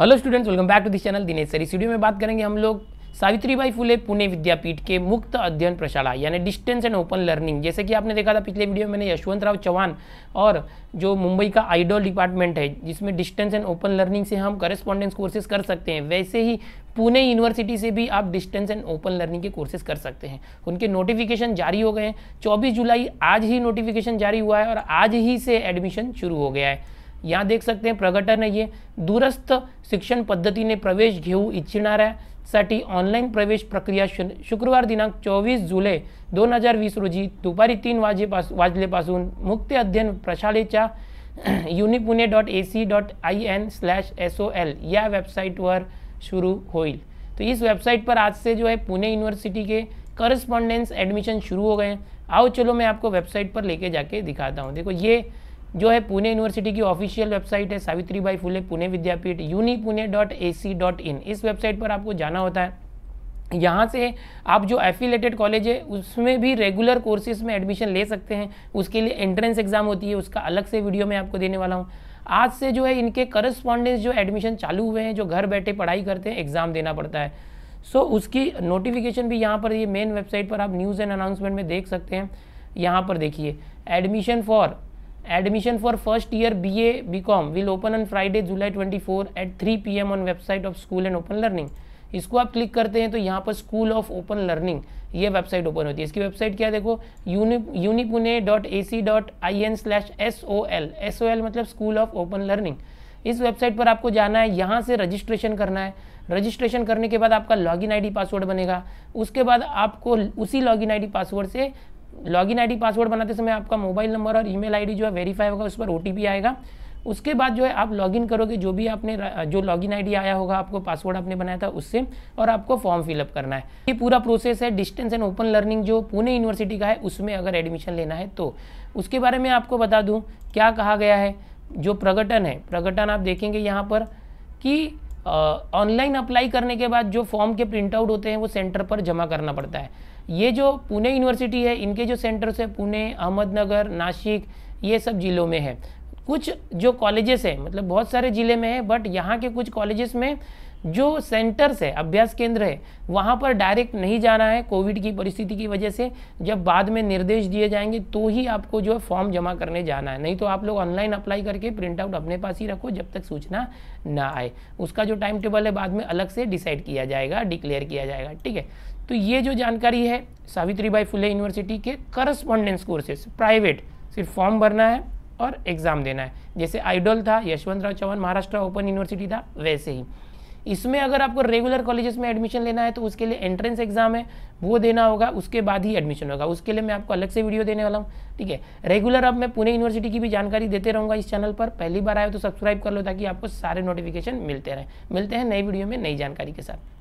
hello students welcome back to this channel Dinesh sir इस video में बात करेंगे हम लोग सावित्रीबाई फुले पुणे विद्यापीठ के मुक्त अध्ययन प्रशाला यानी डिस्टेंस एंड ओपन लर्निंग जैसे कि आपने देखा था पिछले वीडियो में मैंने यशवंतराव चौहान और जो मुंबई का आइडल डिपार्टमेंट है जिसमें डिस्टेंस एंड ओपन लर्निंग से हम करेस्पॉन्डेंस कोर्सेज कर सकते हैं वैसे ही पुणे यूनिवर्सिटी से भी आप डिस्टेंस एंड ओपन लर्निंग के कोर्सेज कर सकते हैं उनके नोटिफिकेशन जारी हो गए हैं चौबीस जुलाई आज ही नोटिफिकेशन जारी हुआ है और आज ही से एडमिशन शुरू हो गया है यहाँ देख सकते हैं प्रगटन है ये दूरस्थ शिक्षण पद्धति ने प्रवेश घेव इच्छिना ऑनलाइन प्रवेश प्रक्रिया शु शुक्रवार दिनांक चोवीस जुलाई दोन हजार वीस रोजी दुपारी तीन वाजेपास वाजलेपासून मुक्त अध्ययन प्रशालेच्या unipune dot A C dot I N slash S O L या वेबसाइट पर शुरू होल तो इस वेबसाइट पर आज से जो है पुणे यूनिवर्सिटी के करस्पॉन्डेंस एडमिशन शुरू हो गए हैं आओ चलो मैं आपको वेबसाइट पर लेके जाके दिखाता हूँ देखो ये जो है पुणे यूनिवर्सिटी की ऑफिशियल वेबसाइट है Savitribai Phule Pune Vidyapeeth unipune dot A C dot in इस वेबसाइट पर आपको जाना होता है यहाँ से आप जो एफिलेटेड कॉलेज है उसमें भी रेगुलर कोर्सेज में एडमिशन ले सकते हैं उसके लिए एंट्रेंस एग्ज़ाम होती है उसका अलग से वीडियो मैं आपको देने वाला हूँ आज से जो है इनके करस्पॉन्डेंस जो एडमिशन चालू हुए हैं जो घर बैठे पढ़ाई करते हैं एग्ज़ाम देना पड़ता है सो so, उसकी नोटिफिकेशन भी यहाँ पर ये मेन वेबसाइट पर आप न्यूज़ एंड अनाउंसमेंट में देख सकते हैं यहाँ पर देखिए admission for admission for first year B A B com will open on Friday July twenty four at three P M on website of school and open learning इसको आप click करते हैं तो यहाँ पर स्कूल ऑफ ओपन लर्निंग ये website open होती है इसकी वेबसाइट क्या देखो unipune dot A C dot I N slash S O L S O L मतलब स्कूल ऑफ ओपन लर्निंग इस वेबसाइट पर आपको जाना है यहाँ से रजिस्ट्रेशन करना है रजिस्ट्रेशन करने के बाद आपका लॉगिन आईडी पासवर्ड बनेगा उसके बाद आपको उसी लॉगिन आईडी पासवर्ड से लॉगिन आईडी पासवर्ड बनाते समय आपका मोबाइल नंबर और ईमेल आईडी जो है वेरीफाई होगा उस पर ओटीपी आएगा उसके बाद जो है आप लॉगिन करोगे जो भी आपने जो लॉगिन आईडी आया होगा आपको पासवर्ड आपने बनाया था उससे और आपको फॉर्म फिलअप करना है ये पूरा प्रोसेस है डिस्टेंस एंड ओपन लर्निंग जो पुणे यूनिवर्सिटी का है उसमें अगर एडमिशन लेना है तो उसके बारे में आपको बता दूँ क्या कहा गया है जो प्रगटन है प्रगटन आप देखेंगे यहाँ पर कि ऑनलाइन अप्लाई करने के बाद जो फॉर्म के प्रिंटआउट होते हैं वो सेंटर पर जमा करना पड़ता है ये जो पुणे यूनिवर्सिटी है इनके जो सेंटर्स है पुणे अहमदनगर नासिक ये सब ज़िलों में है कुछ जो कॉलेजेस हैं मतलब बहुत सारे ज़िले में है बट यहाँ के कुछ कॉलेजेस में जो सेंटर्स है अभ्यास केंद्र है वहाँ पर डायरेक्ट नहीं जाना है कोविड की परिस्थिति की वजह से जब बाद में निर्देश दिए जाएंगे तो ही आपको जो है फॉर्म जमा करने जाना है नहीं तो आप लोग ऑनलाइन अप्लाई करके प्रिंट आउट अपने पास ही रखो जब तक सूचना ना आए उसका जो टाइम टेबल है बाद में अलग से डिसाइड किया जाएगा डिक्लेयर किया जाएगा ठीक है तो ये जो जानकारी है सावित्रीबाई फुले यूनिवर्सिटी के करस्पॉन्डेंस कोर्सेस प्राइवेट सिर्फ फॉर्म भरना है और एग्ज़ाम देना है जैसे आइडल था यशवंतराव चौहान महाराष्ट्र ओपन यूनिवर्सिटी था वैसे ही इसमें अगर आपको रेगुलर कॉलेजेस में एडमिशन लेना है तो उसके लिए एंट्रेंस एग्जाम है वो देना होगा उसके बाद ही एडमिशन होगा उसके लिए मैं आपको अलग से वीडियो देने वाला हूँ ठीक है रेगुलर अब मैं पुणे यूनिवर्सिटी की भी जानकारी देते रहूँगा इस चैनल पर पहली बार आए तो सब्सक्राइब कर लो ताकि आपको सारे नोटिफिकेशन मिलते रहें मिलते हैं नई वीडियो में नई जानकारी के साथ